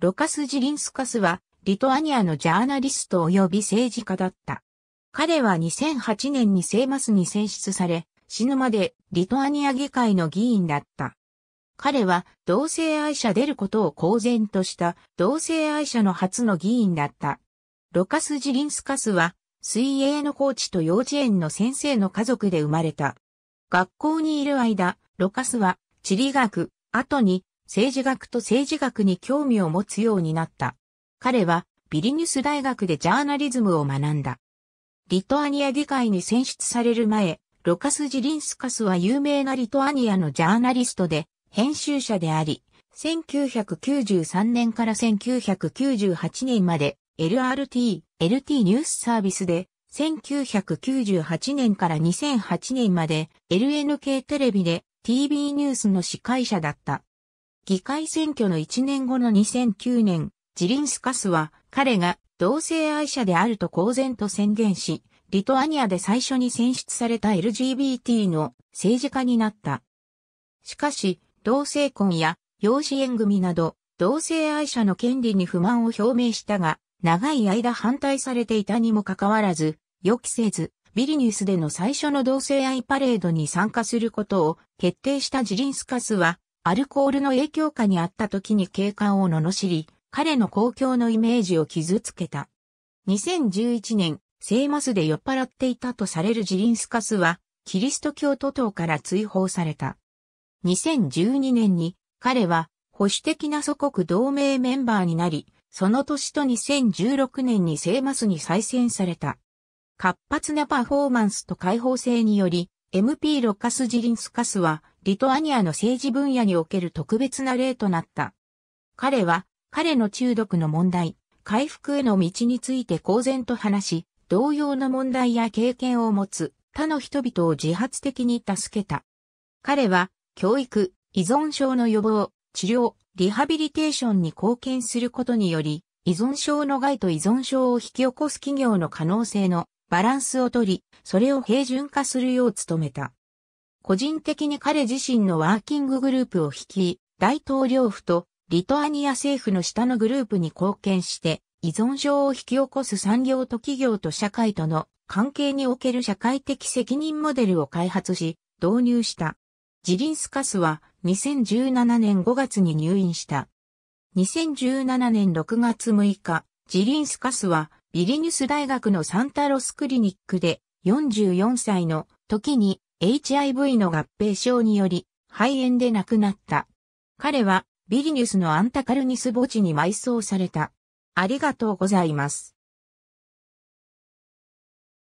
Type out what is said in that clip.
ロカス・ジリンスカスは、リトアニアのジャーナリスト及び政治家だった。彼は2008年にセーマスに選出され、死ぬまでリトアニア議会の議員だった。彼は同性愛者出ることを公然とした同性愛者の初の議員だった。ロカス・ジリンスカスは水泳のコーチと幼稚園の先生の家族で生まれた。学校にいる間、ロカスは地理学、後に政治学と政治学に興味を持つようになった。彼はビリニュス大学でジャーナリズムを学んだ。リトアニア議会に選出される前、ロカス・ジリンスカスは有名なリトアニアのジャーナリストで編集者であり、1993年から1998年まで LRT、LT ニュースサービスで、1998年から2008年まで LNK テレビで TV ニュースの司会者だった。議会選挙の1年後の2009年、ジリンスカスは彼が同性愛者であると公然と宣言し、リトアニアで最初に選出された LGBT の政治家になった。しかし、同性婚や養子縁組など、同性愛者の権利に不満を表明したが、長い間反対されていたにもかかわらず、予期せず、ビリニュスでの最初の同性愛パレードに参加することを決定したジリンスカスは、アルコールの影響下にあった時に警官を罵り、彼の公共のイメージを傷つけた。2011年、セイマスで酔っ払っていたとされるジリンスカスは、キリスト教徒党から追放された。2012年に、彼は保守的な祖国同盟メンバーになり、その年と2016年にセイマスに再選された。活発なパフォーマンスと解放性により、MP ロカス・ジリンスカスは、リトアニアの政治分野における特別な例となった。彼は、彼の中毒の問題、回復への道について公然と話し、同様の問題や経験を持つ他の人々を自発的に助けた。彼は、教育、依存症の予防、治療、リハビリテーションに貢献することにより、依存症の害と依存症を引き起こす企業の可能性のバランスをとり、それを平準化するよう努めた。個人的に彼自身のワーキンググループを率い、大統領府とリトアニア政府の下のグループに貢献して、依存症を引き起こす産業と企業と社会との関係における社会的責任モデルを開発し、導入した。ジリンスカスは2017年5月に入院した。2017年6月6日、ジリンスカスはビリニュス大学のサンタロスクリニックで44歳の時に HIV の合併症により肺炎で亡くなった。彼はビリニュスのアンタカルニス墓地に埋葬された。ありがとうございます。